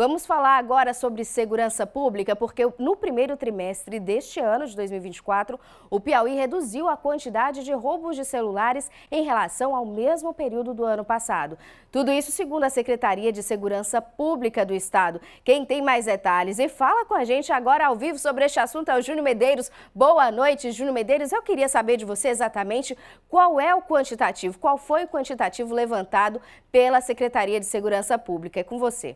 Vamos falar agora sobre segurança pública, porque no primeiro trimestre deste ano de 2024, o Piauí reduziu a quantidade de roubos de celulares em relação ao mesmo período do ano passado. Tudo isso segundo a Secretaria de Segurança Pública do Estado. Quem tem mais detalhes e fala com a gente agora ao vivo sobre este assunto é o Júnior Medeiros. Boa noite, Júnior Medeiros. Eu queria saber de você exatamente qual é o quantitativo, qual foi o quantitativo levantado pela Secretaria de Segurança Pública. É com você.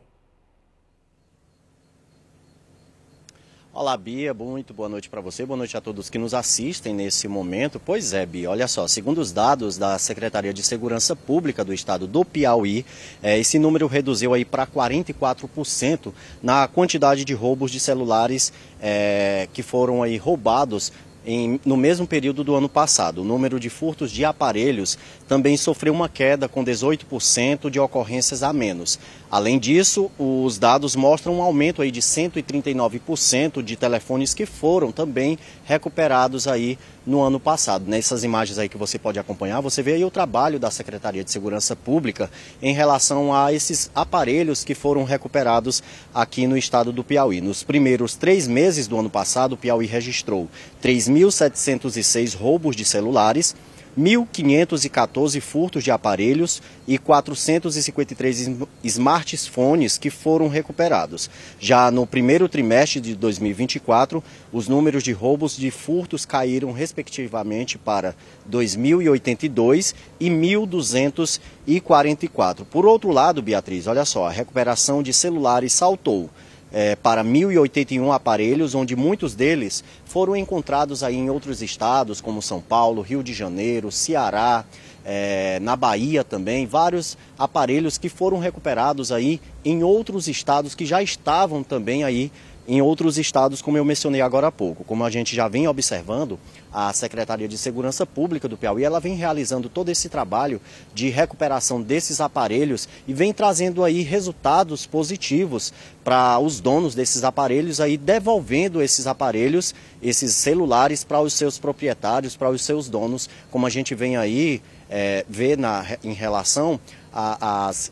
Olá, Bia. Muito boa noite para você. Boa noite a todos que nos assistem nesse momento. Pois é, Bia. Olha só, segundo os dados da Secretaria de Segurança Pública do Estado do Piauí, eh, esse número reduziu aí para 44% na quantidade de roubos de celulares eh, que foram aí roubados em, no mesmo período do ano passado. O número de furtos de aparelhos também sofreu uma queda, com 18% de ocorrências a menos. Além disso, os dados mostram um aumento aí de 139% de telefones que foram também recuperados aí no ano passado. Nessas imagens aí que você pode acompanhar, você vê aí o trabalho da Secretaria de Segurança Pública em relação a esses aparelhos que foram recuperados aqui no estado do Piauí. Nos primeiros três meses do ano passado, o Piauí registrou 3 2.706 roubos de celulares, 1.514 furtos de aparelhos e 453 smartphones que foram recuperados. Já no primeiro trimestre de 2024, os números de roubos de furtos caíram respectivamente para 2.082 e 1.244. Por outro lado, Beatriz, olha só, a recuperação de celulares saltou é, para 1.081 aparelhos, onde muitos deles foram encontrados aí em outros estados, como São Paulo, Rio de Janeiro, Ceará, é, na Bahia também, vários aparelhos que foram recuperados aí em outros estados que já estavam também aí em outros estados, como eu mencionei agora há pouco. Como a gente já vem observando, a Secretaria de Segurança Pública do Piauí, ela vem realizando todo esse trabalho de recuperação desses aparelhos e vem trazendo aí resultados positivos para os donos desses aparelhos aí devolvendo esses aparelhos, esses celulares para os seus proprietários, para os seus donos, como a gente vem aí é, eh, ver na, em relação às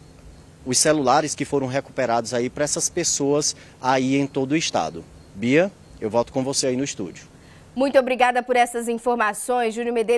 os celulares que foram recuperados aí para essas pessoas aí em todo o estado. Bia, eu volto com você aí no estúdio. Muito obrigada por essas informações, Júnior Medeiros.